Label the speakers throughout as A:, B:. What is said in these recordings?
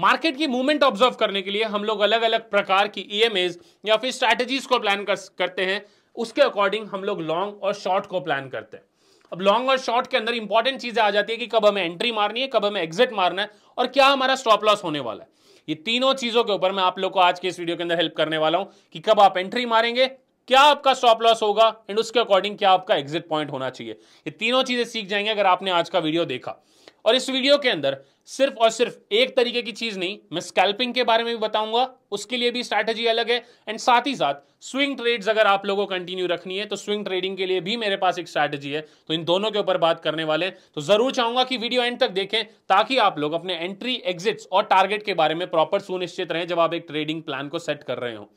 A: market की movement observe करने के लिए हम लोग अलग अलग प्रकार की ई e या फिर स्ट्रैटेजीज को प्लान कर, करते हैं उसके अकॉर्डिंग हम लोग लॉन्ग और शॉर्ट को प्लान करते हैं अब लॉन्ग और शॉर्ट के अंदर इंपॉर्टेंट चीजें आ जाती है कि कब हमें एंट्री मारनी है कब हमें एग्जिट मारना है और क्या हमारा स्टॉप लॉस होने वाला है ये तीनों चीजों के ऊपर मैं आप लोग को आज के इस वीडियो के अंदर हेल्प करने वाला हूं कि कब आप एंट्री मारेंगे क्या आपका स्टॉप लॉस होगा एंड उसके अकॉर्डिंग क्या आपका एग्जिट पॉइंट होना चाहिए ये तीनों चीजें सीख जाएंगे अगर आपने आज का वीडियो देखा और इस वीडियो के अंदर सिर्फ और सिर्फ एक तरीके की चीज नहीं मैं स्कैल्पिंग के बारे में भी बताऊंगा उसके लिए भी स्ट्रैटेजी अलग है एंड साथ ही साथ स्विंग ट्रेड्स अगर आप लोगों को कंटिन्यू रखनी है तो स्विंग ट्रेडिंग के लिए भी मेरे पास एक स्ट्रैटेजी है तो इन दोनों के ऊपर बात करने वाले तो जरूर चाहूंगा कि वीडियो एंड तक देखें ताकि आप लोग अपने एंट्री एग्जिट्स और टारगेट के बारे में प्रॉपर सुनिश्चित रहें जब आप एक ट्रेडिंग प्लान को सेट कर रहे हो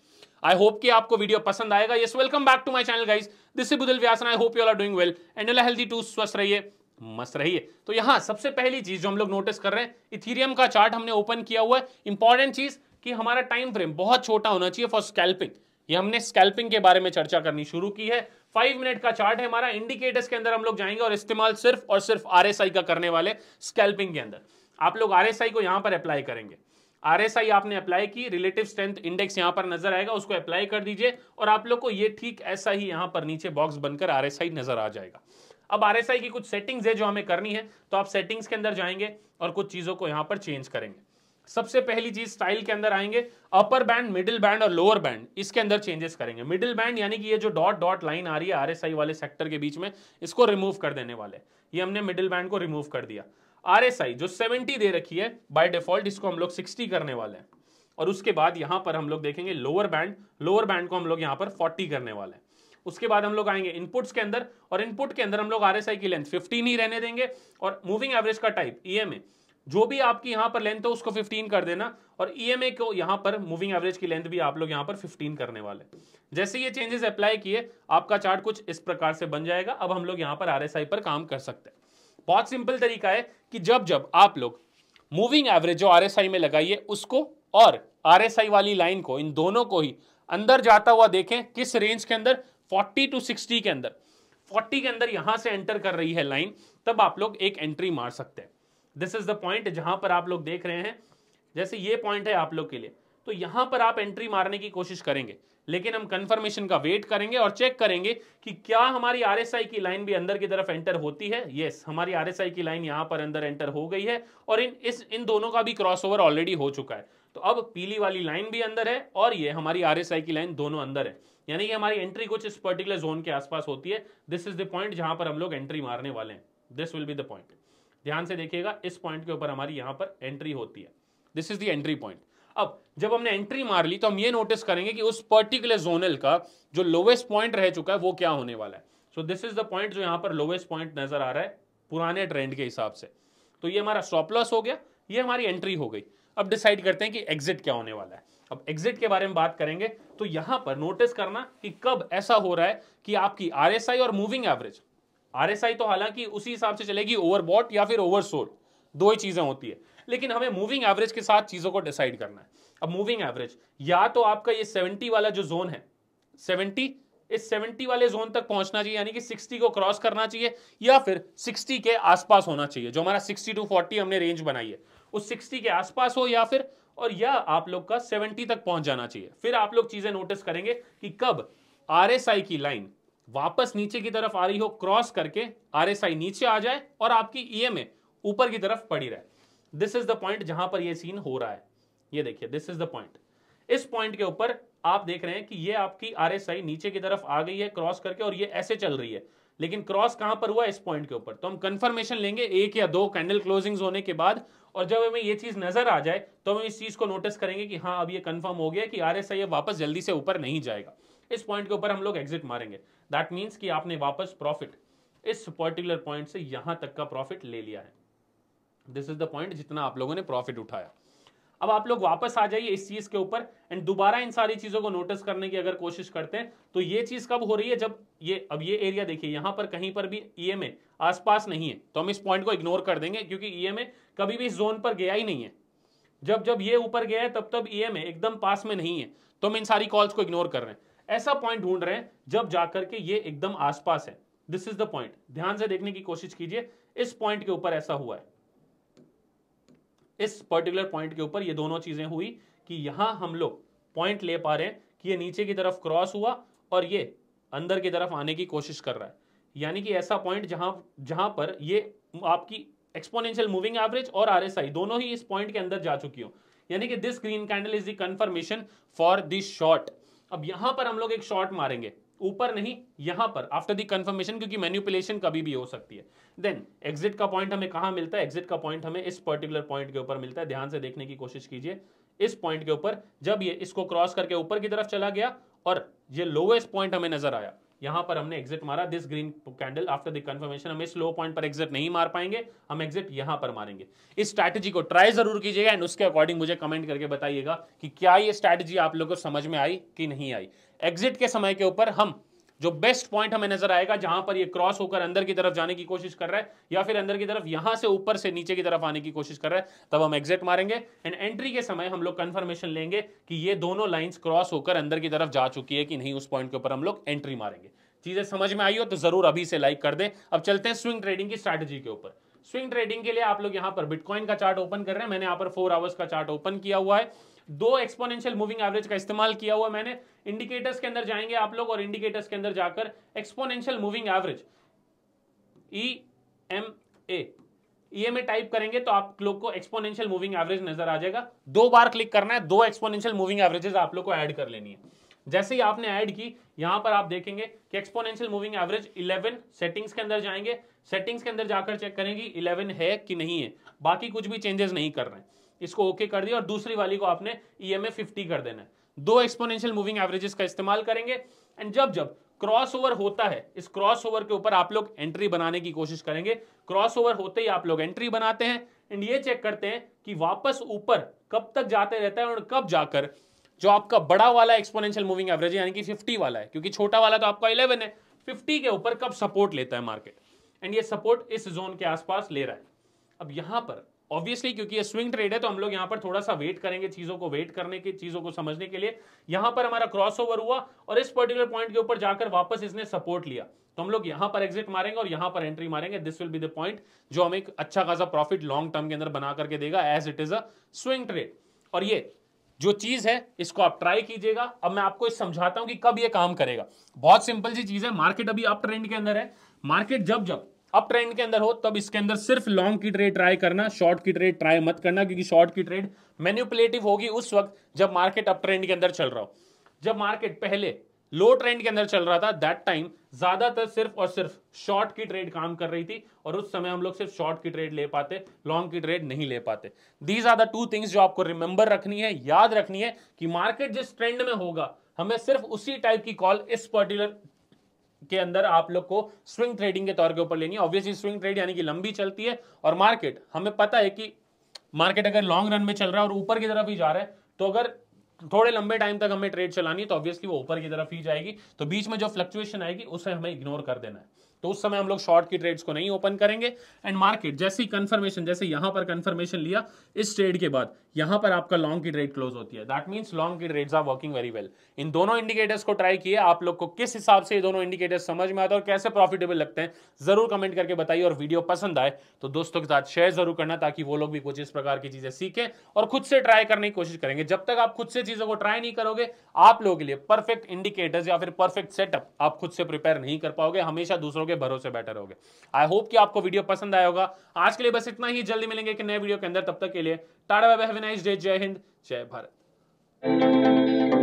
A: आई होप कि आपको वीडियो पसंद आएगा ये welcome back to my channel guys this is बुदल व्यासन I hope you are doing well and healthy टू स्वस्थ रहिए मस्त रहिए तो यहां सबसे पहली चीज जो हम लोग नोटिस कर रहे हैं इथीरियम का चार्ट हमने ओपन किया हुआ है इंपॉर्टेंट चीज कि हमारा टाइम फ्रेम बहुत छोटा होना चाहिए फॉर स्कैल्पिंग ये हमने स्कैल्पिंग के बारे में चर्चा करनी शुरू की है फाइव मिनट का चार्ट है हमारा इंडिकेटर्स के अंदर हम लोग जाएंगे और इस्तेमाल सिर्फ और सिर्फ आर का करने वाले स्कैल्पिंग के अंदर आप लोग आर को यहां पर अप्लाई करेंगे आर आपने अप्लाई की रिलेटिव स्ट्रेंथ इंडेक्स यहां पर नजर आएगा उसको अप्लाई कर दीजिए और आप लोग को ये ठीक ऐसा ही यहां पर नीचे बॉक्स बनकर आर नजर आ जाएगा अब आर की कुछ सेटिंग्स है जो हमें करनी है तो आप सेटिंग्स के अंदर जाएंगे और कुछ चीज़ों को यहाँ पर चेंज करेंगे सबसे पहली चीज स्टाइल के अंदर आएंगे अपर बैंड मिडिल बैंड और लोअर बैंड इसके अंदर चेंजेस करेंगे मिडिल बैंड यानी कि ये जो डॉट डॉट लाइन आ रही है आरएसआई वाले सेक्टर के बीच में इसको रिमूव कर देने वाले ये हमने मिडिल बैंड को रिमूव कर दिया आरएसआई जो 70 दे रखी है बाय डिफॉल्ट इसको हम लोग सिक्सटी करने वाले हैं और उसके बाद यहां पर हम लोग देखेंगे लोअर बैंड लोअर बैंड को हम लोग यहां पर फोर्टी करने वाले हैं उसके बाद हम लोग आएंगे इनपुट्स के अंदर और इनपुट के अंदर हम लोग आरएसआई की लेंथ 15 ही रहने देंगे और मूविंग एवरेज का टाइप ईएमए e जो भी आपकी यहां पर लेंथ हो उसको 15 कर देना और ईएमए e को यहां पर मूविंग एवरेज की लेंथ भी आप लोग यहां पर 15 करने वाले जैसे ये चेंजेस अप्लाई किए आपका चार्ट कुछ इस प्रकार से बन जाएगा अब हम लोग यहां पर आरएसआई पर काम कर सकते हैं बहुत सिंपल तरीका है कि जब जब आप लोग मूविंग एवरेज जो आरएसआई में लगाइए उसको और आरएसआई वाली लाइन को इन दोनों को ही अंदर जाता हुआ देखें किस रेंज के अंदर 40 टू 60 के अंदर 40 के अंदर यहां से एंटर कर रही है लाइन तब आप लोग एक एंट्री मार सकते हैं दिस इज द पॉइंट जहां पर आप लोग देख रहे हैं जैसे ये पॉइंट है आप लोग के लिए तो यहां पर आप एंट्री मारने की कोशिश करेंगे लेकिन हम कंफर्मेशन का वेट करेंगे और चेक करेंगे कि क्या हमारी आरएसआई की लाइन भी अंदर की तरफ एंटर होती है यस हमारी आरएसआई की लाइन यहां पर अंदर एंटर हो गई है और इन इस इन दोनों का भी क्रॉसओवर ऑलरेडी हो चुका है तो अब पीली वाली लाइन भी अंदर है और ये हमारी आरएसआई की लाइन दोनों अंदर है यानी कि हमारी एंट्री कुछ इस पर्टिकुलर जोन के आसपास होती है दिस इज द पॉइंट जहां पर हम लोग एंट्री मारने वाले हैं this will be the point ध्यान से देखिएगा इस पॉइंट के ऊपर हमारी यहां पर एंट्री होती है this is the entry point अब जब हमने एंट्री मार ली तो हम ये नोटिस करेंगे कि उस पर्टिकुलर जोनल का जो लोवेस्ट पॉइंट रह चुका है वो क्या होने वाला है so this is the point जो यहां पर लोवेस्ट पॉइंट नजर आ रहा है पुराने ट्रेंड के हिसाब से तो ये हमारा स्टॉप लॉस हो गया ये हमारी एंट्री हो गई अब डिसाइड करते हैं कि एग्जिट क्या होने वाला है अब एग्जिट के बारे में बात करेंगे तो यहां पर नोटिस करना कि कब ऐसा हो रहा है कि आपकी आर और मूविंग एवरेज आर तो हालांकि उसी हिसाब से चलेगी ओवरबॉट या फिर ओवरसोल्ड दो ही चीजें होती है लेकिन हमें मूविंग एवरेज के साथ चीजों को डिसाइड करना है अब मूविंग एवरेज या तो आपका ये 70 वाला जो जोन है 70 इस 70 वाले जोन तक पहुंचना चाहिए यानी कि 60 को क्रॉस करना चाहिए या फिर 60 के आसपास होना चाहिए जो हमारा 60 टू 40 हमने रेंज बनाई है वो सिक्सटी के आसपास हो या फिर और या आप लोग का सेवेंटी तक पहुंच जाना चाहिए फिर आप लोग चीजें नोटिस करेंगे कि कब आर की लाइन वापस नीचे की तरफ आ रही हो क्रॉस करके आर नीचे आ जाए और आपकी ई e ऊपर की तरफ पड़ी रहे दिस इज द पॉइंट जहां पर यह सीन हो रहा है ये देखिए दिस इज द पॉइंट इस पॉइंट के ऊपर आप देख रहे हैं कि ये आपकी आर नीचे की तरफ आ गई है क्रॉस करके और ये ऐसे चल रही है लेकिन क्रॉस कहां पर हुआ इस पॉइंट के ऊपर तो हम कंफर्मेशन लेंगे एक या दो कैंडल क्लोजिंग होने के बाद और जब हमें ये चीज नजर आ जाए तो हम इस चीज को नोटिस करेंगे कि हाँ अब ये कंफर्म हो गया कि आर एस आई वापस जल्दी से ऊपर नहीं जाएगा इस पॉइंट के ऊपर हम लोग एग्जिट मारेंगे दैट मीन्स कि आपने वापस प्रॉफिट इस पर्टिकुलर पॉइंट से यहां तक का प्रॉफिट ले लिया है दिस इज द पॉइंट जितना आप लोगों ने प्रॉफिट उठाया अब आप लोग वापस आ जाइए इस चीज के ऊपर एंड दोबारा इन सारी चीजों को नोटिस करने की अगर कोशिश करते हैं तो ये चीज कब हो रही है जब ये अब ये एरिया देखिए यहां पर कहीं पर भी ईएमए e आसपास नहीं है तो हम इस पॉइंट को इग्नोर कर देंगे क्योंकि ई e कभी भी इस जोन पर गया ही नहीं है जब जब ये ऊपर गया है तब तब ई e एकदम पास में नहीं है तो हम इन सारी कॉल्स को इग्नोर कर रहे हैं ऐसा पॉइंट ढूंढ रहे हैं जब जाकर के ये एकदम आसपास है दिस इज द पॉइंट ध्यान से देखने की कोशिश कीजिए इस पॉइंट के ऊपर ऐसा हुआ है इस पर्टिकुलर पॉइंट के ऊपर ये दोनों चीजें हुई कि यहां हम लोग पॉइंट ले पा रहे हैं कि ये नीचे की तरफ क्रॉस हुआ और ये अंदर की तरफ आने की कोशिश कर रहा है यानी कि ऐसा पॉइंट जहां जहां पर ये आपकी एक्सपोनेंशियल मूविंग एवरेज और आर दोनों ही इस पॉइंट के अंदर जा चुकी हो यानी कि this green candle is the confirmation for this short अब यहां पर हम लोग एक शॉर्ट मारेंगे ऊपर नहीं यहां पर आफ्टर दी कंफर्मेशन क्योंकि मैन्युपुलेशन कभी भी हो सकती है देन एग्जिट का पॉइंट हमें कहां मिलता है एग्जिट का पॉइंट हमें इस पर्टिकुलर पॉइंट के ऊपर मिलता है ध्यान से देखने की कोशिश कीजिए इस पॉइंट के ऊपर जब ये इसको क्रॉस करके ऊपर की तरफ चला गया और ये लोवेस्ट पॉइंट हमें नजर आया यहां पर हमने एग्जिट मारा this green candle after the confirmation हम इस लो पॉइंट पर एग्जिट नहीं मार पाएंगे हम एग्जिट यहां पर मारेंगे इस स्ट्रैटेजी को ट्राई जरूर कीजिएगा एंड उसके अकॉर्डिंग मुझे कमेंट करके बताइएगा कि क्या ये स्ट्रैटेजी आप लोगों को समझ में आई कि नहीं आई एग्जिट के समय के ऊपर हम जो बेस्ट पॉइंट हमें नजर आएगा जहां पर ये क्रॉस होकर अंदर की तरफ जाने की कोशिश कर रहा है या फिर अंदर की तरफ यहां से ऊपर से नीचे की तरफ आने की कोशिश कर रहा है तब हम एग्जिट मारेंगे एंड एंट्री के समय हम लोग कंफर्मेशन लेंगे कि ये दोनों लाइंस क्रॉस होकर अंदर की तरफ जा चुकी है कि नहीं उस पॉइंट के ऊपर हम लोग एंट्री मारेंगे चीजें समझ में आई हो तो जरूर अभी से लाइक कर दें अब चलते हैं स्विंग ट्रेडिंग की स्ट्रेटेजी के ऊपर स्विंग ट्रेडिंग के लिए आप लोग यहां पर बिटकॉइन का चार्ट ओपन कर रहे हैं मैंने यहां पर फोर आवर्स का चार्ट ओपन किया हुआ है दो एक्सपोनेंशियल मूविंग एवरेज का इस्तेमाल किया हुआ मैंने इंडिकेटर्स के अंदर जाएंगे आप लोग और इंडिकेटर्स के अंदर जाकर exponential moving average E M A EMA type करेंगे तो आप लोग को एक्सपोनेंशियल मूविंग एवरेज नजर आ जाएगा दो बार क्लिक करना है दो एक्सपोनेंशियल मूविंग एवरेजेस आप लोग को ऐड कर लेनी है जैसे ही आपने ऐड की यहां पर आप देखेंगे कि एक्सपोनेंशियल मूविंग एवरेज 11 सेटिंग्स के अंदर जाएंगे सेटिंग्स के अंदर जाकर चेक करेंगे 11 है कि नहीं है बाकी कुछ भी चेंजेस नहीं कर रहे हैं इसको ओके okay कर दिया और दूसरी वाली को आपने ई एम कर देना है दो एक्सपोनेंशियल मूविंग एवरेजेस का इस्तेमाल करेंगे एंड जब जब क्रॉसओवर होता है इस क्रॉसओवर के ऊपर आप लोग एंट्री बनाने की कोशिश करेंगे क्रॉसओवर होते ही आप लोग एंट्री बनाते हैं एंड ये चेक करते हैं कि वापस ऊपर कब तक जाते रहता है और कब जाकर जो आपका बड़ा वाला एक्सपोनेंशियल मूविंग एवरेज यानी कि 50 वाला है क्योंकि छोटा वाला तो आपका इलेवन है फिफ्टी के ऊपर कब सपोर्ट लेता है मार्केट एंड ये सपोर्ट इस जोन के आसपास ले रहा है अब यहां पर ऑब्वियसली क्योंकि ये स्विंग ट्रेड है तो हम लोग यहां पर थोड़ा सा वेट करेंगे चीजों को वेट करने के चीजों को समझने के लिए यहां पर हमारा क्रॉस ओवर हुआ और इस पर्टिकुलर पॉइंट के ऊपर जाकर वापस इसने सपोर्ट लिया तो हम लोग यहां पर एग्जिट मारेंगे और यहां पर एंट्री मारेंगे this will be the point जो हमें एक अच्छा खासा प्रॉफिट लॉन्ग टर्म के अंदर बना करके देगा as it is a swing trade और ये जो चीज है इसको आप ट्राई कीजिएगा अब मैं आपको समझाता हूं कि कब ये काम करेगा बहुत सिंपल सी चीज है मार्केट अभी अप ट्रेंड के अंदर है मार्केट जब जब अप ट्रेंड के अंदर हो तब इसके अंदर सिर्फ लॉन्ग की ट्रेड ट्राई करना शॉर्ट की ट्रेड ट्राई मत करना क्योंकि शॉर्ट की ट्रेड मैन्युपुलेटिव होगी उस वक्त जब मार्केट अप ट्रेंड के अंदर चल रहा हो जब मार्केट पहले लो ट्रेंड के अंदर चल रहा था दैट टाइम ज्यादातर सिर्फ और सिर्फ शॉर्ट की ट्रेड काम कर रही थी और उस समय हम लोग सिर्फ शॉर्ट की ट्रेड ले पाते लॉन्ग की ट्रेड नहीं ले पाते these are the two things जो आपको रिमेंबर रखनी है याद रखनी है कि मार्केट जिस ट्रेंड में होगा हमें सिर्फ उसी टाइप की कॉल इस पर्टिकुलर के अंदर आप लोग को स्विंग ट्रेडिंग के तौर के ऊपर लेनी है ऑब्वियसली स्विंग ट्रेड यानी कि लंबी चलती है और मार्केट हमें पता है कि मार्केट अगर लॉन्ग रन में चल रहा है और ऊपर की तरफ ही जा रहा है तो अगर थोड़े लंबे टाइम तक हमें ट्रेड चलानी है तो ऑब्वियसली वो ऊपर की तरफ ही जाएगी तो बीच में जो फ्लक्चुएशन आएगी उसे हमें इग्नोर कर देना है तो उस समय हम लोग शॉर्ट की ट्रेड्स को नहीं ओपन करेंगे एंड मार्केट जैसे कंफर्मेशन जैसे यहां पर कंफर्मेशन लिया इस ट्रेड के बाद यहां पर आपका लॉन्ग की ट्रेड क्लोज होती है दैट मींस लॉन्ग की trades are working very well इन दोनों इंडिकेटर्स को ट्राई किए आप लोग को किस हिसाब से ये दोनों इंडिकेटर्स समझ में आता है और कैसे प्रॉफिटेबल लगते हैं जरूर कमेंट करके बताइए और वीडियो पसंद आए तो दोस्तों के साथ शेयर जरूर करना ताकि वो लोग भी कुछ इस प्रकार की चीजें सीखें और खुद से ट्राई करने की कोशिश करेंगे जब तक आप खुद से चीजों को ट्राई नहीं करोगे आप लोगों के लिए परफेक्ट इंडिकेटर्स या फिर परफेक्ट सेटअप आप खुद से प्रिपेयर नहीं कर पाओगे हमेशा दूसरों रहोगे भरोसे हो रहोगे आई होप कि आपको वीडियो पसंद आया होगा आज के लिए बस इतना ही जल्दी मिलेंगे कि नए वीडियो के अंदर तब तक के लिए tata bye have nice day जय हिंद जय भारत